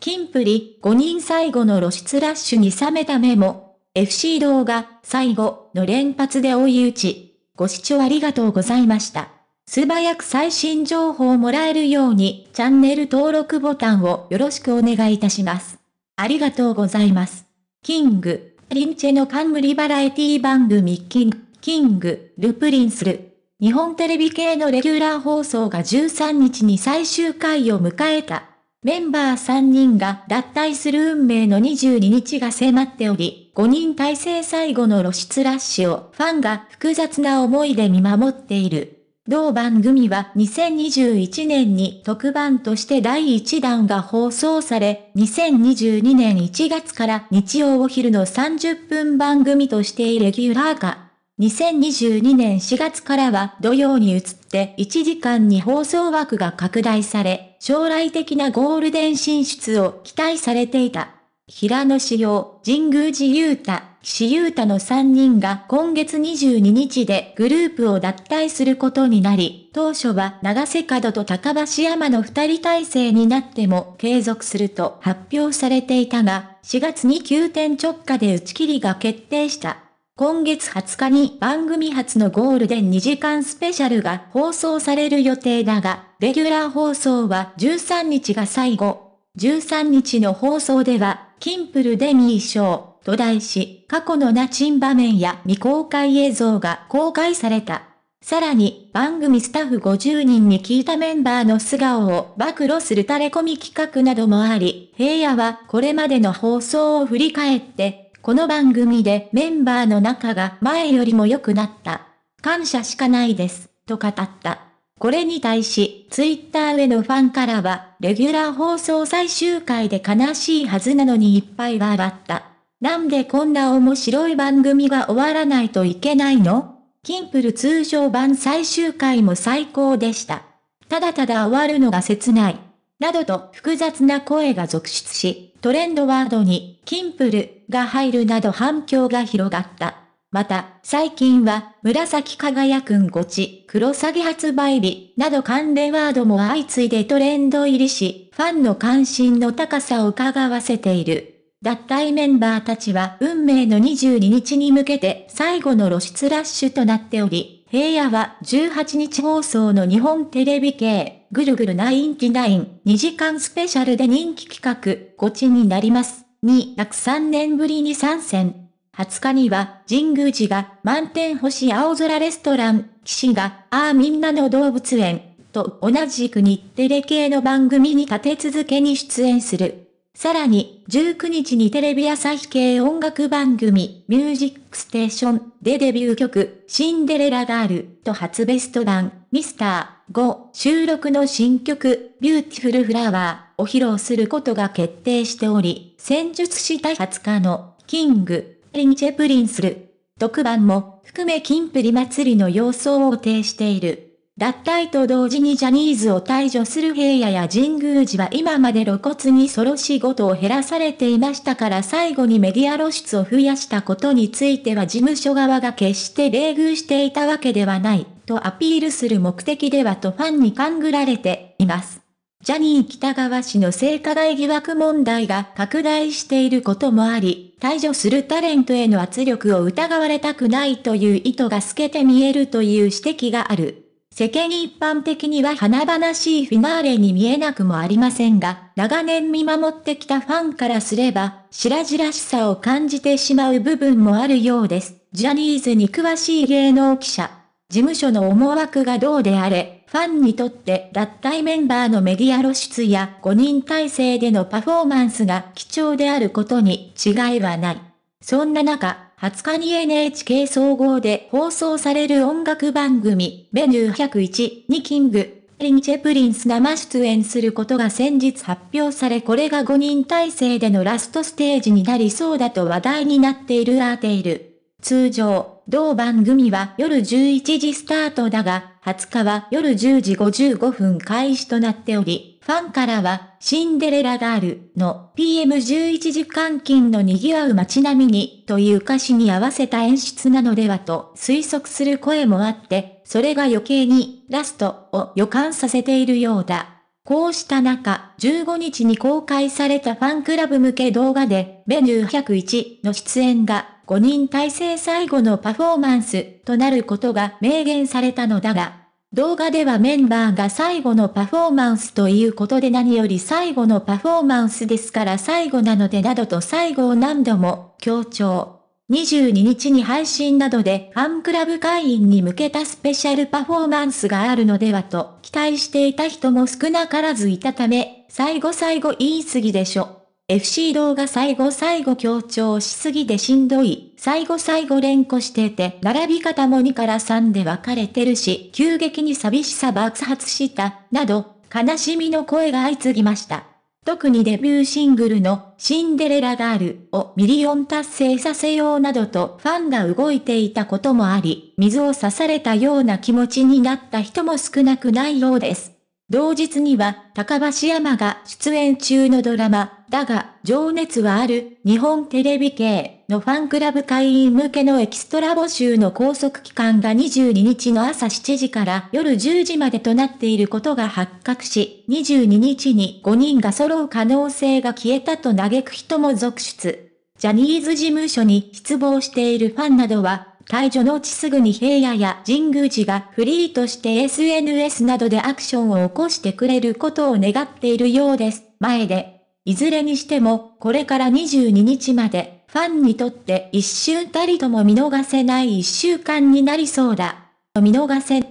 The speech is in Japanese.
キンプリ5人最後の露出ラッシュに冷めた目も、FC 動画最後の連発で追い打ち。ご視聴ありがとうございました。素早く最新情報をもらえるようにチャンネル登録ボタンをよろしくお願いいたします。ありがとうございます。キング、リンチェの冠バラエティ番組キン、キング、ルプリンスル。日本テレビ系のレギュラー放送が13日に最終回を迎えた。メンバー3人が脱退する運命の22日が迫っており、5人体制最後の露出ラッシュをファンが複雑な思いで見守っている。同番組は2021年に特番として第1弾が放送され、2022年1月から日曜お昼の30分番組としてレギュラー化。2022年4月からは土曜に移って1時間に放送枠が拡大され、将来的なゴールデン進出を期待されていた。平野志陽、神宮寺雄太、岸優太の3人が今月22日でグループを脱退することになり、当初は長瀬角と高橋山の2人体制になっても継続すると発表されていたが、4月に急転直下で打ち切りが決定した。今月20日に番組初のゴールデン2時間スペシャルが放送される予定だが、レギュラー放送は13日が最後。13日の放送では、キンプルデミー賞と題し、過去のナチン場面や未公開映像が公開された。さらに、番組スタッフ50人に聞いたメンバーの素顔を暴露するタレコミ企画などもあり、平野はこれまでの放送を振り返って、この番組でメンバーの仲が前よりも良くなった。感謝しかないです、と語った。これに対し、ツイッターへのファンからは、レギュラー放送最終回で悲しいはずなのにいっぱい笑った。なんでこんな面白い番組が終わらないといけないのキンプル通常版最終回も最高でした。ただただ終わるのが切ない。などと複雑な声が続出し、トレンドワードに、キンプルが入るなど反響が広がった。また、最近は、紫輝くんごち、黒詐欺発売日、など関連ワードも相次いでトレンド入りし、ファンの関心の高さを伺わせている。脱退メンバーたちは、運命の22日に向けて最後の露出ラッシュとなっており、平野は18日放送の日本テレビ系、ぐるぐるナインティナイン2時間スペシャルで人気企画、ゴチになります。に、約3年ぶりに参戦。20日には、神宮寺が満天星青空レストラン、騎士が、ああみんなの動物園、と同じく日テレ系の番組に立て続けに出演する。さらに、19日にテレビ朝日系音楽番組、ミュージックステーションでデビュー曲、シンデレラガールと初ベスト版、ミスター5収録の新曲、ビューティフルフラワーを披露することが決定しており、戦術した20日のキング、リンチェプリンスル、特番も含めキンプリ祭りの様相を呈している。脱退と同時にジャニーズを退場する平野や神宮寺は今まで露骨にソロ仕事を減らされていましたから最後にメディア露出を増やしたことについては事務所側が決して冷遇していたわけではない。とアピールする目的ではとファンに勘ぐられています。ジャニー北川氏の性加害疑惑問題が拡大していることもあり、退場するタレントへの圧力を疑われたくないという意図が透けて見えるという指摘がある。世間一般的には華々しいフィナーレに見えなくもありませんが、長年見守ってきたファンからすれば、白々しさを感じてしまう部分もあるようです。ジャニーズに詳しい芸能記者。事務所の思惑がどうであれ、ファンにとって脱退メンバーのメディア露出や5人体制でのパフォーマンスが貴重であることに違いはない。そんな中、20日に NHK 総合で放送される音楽番組、メニュー101にキング、リンチェプリンス生出演することが先日発表されこれが5人体制でのラストステージになりそうだと話題になっているアーテイル。通常、同番組は夜11時スタートだが、20日は夜10時55分開始となっており、ファンからは、シンデレラガールの PM11 時間勤の賑わう街並みにという歌詞に合わせた演出なのではと推測する声もあって、それが余計にラストを予感させているようだ。こうした中、15日に公開されたファンクラブ向け動画で、メニュー101の出演が5人体制最後のパフォーマンスとなることが明言されたのだが、動画ではメンバーが最後のパフォーマンスということで何より最後のパフォーマンスですから最後なのでなどと最後を何度も強調。22日に配信などでファンクラブ会員に向けたスペシャルパフォーマンスがあるのではと期待していた人も少なからずいたため、最後最後言い過ぎでしょ。FC 動画最後最後強調しすぎてしんどい、最後最後連呼してて、並び方も2から3で分かれてるし、急激に寂しさ爆発した、など、悲しみの声が相次ぎました。特にデビューシングルのシンデレラガールをミリオン達成させようなどとファンが動いていたこともあり、水を刺されたような気持ちになった人も少なくないようです。同日には、高橋山が出演中のドラマ、だが、情熱はある、日本テレビ系のファンクラブ会員向けのエキストラ募集の拘束期間が22日の朝7時から夜10時までとなっていることが発覚し、22日に5人が揃う可能性が消えたと嘆く人も続出。ジャニーズ事務所に失望しているファンなどは、解除のうちすぐに平野や神宮寺がフリーとして SNS などでアクションを起こしてくれることを願っているようです。前で。いずれにしても、これから22日まで、ファンにとって一瞬たりとも見逃せない一週間になりそうだ。見逃せ。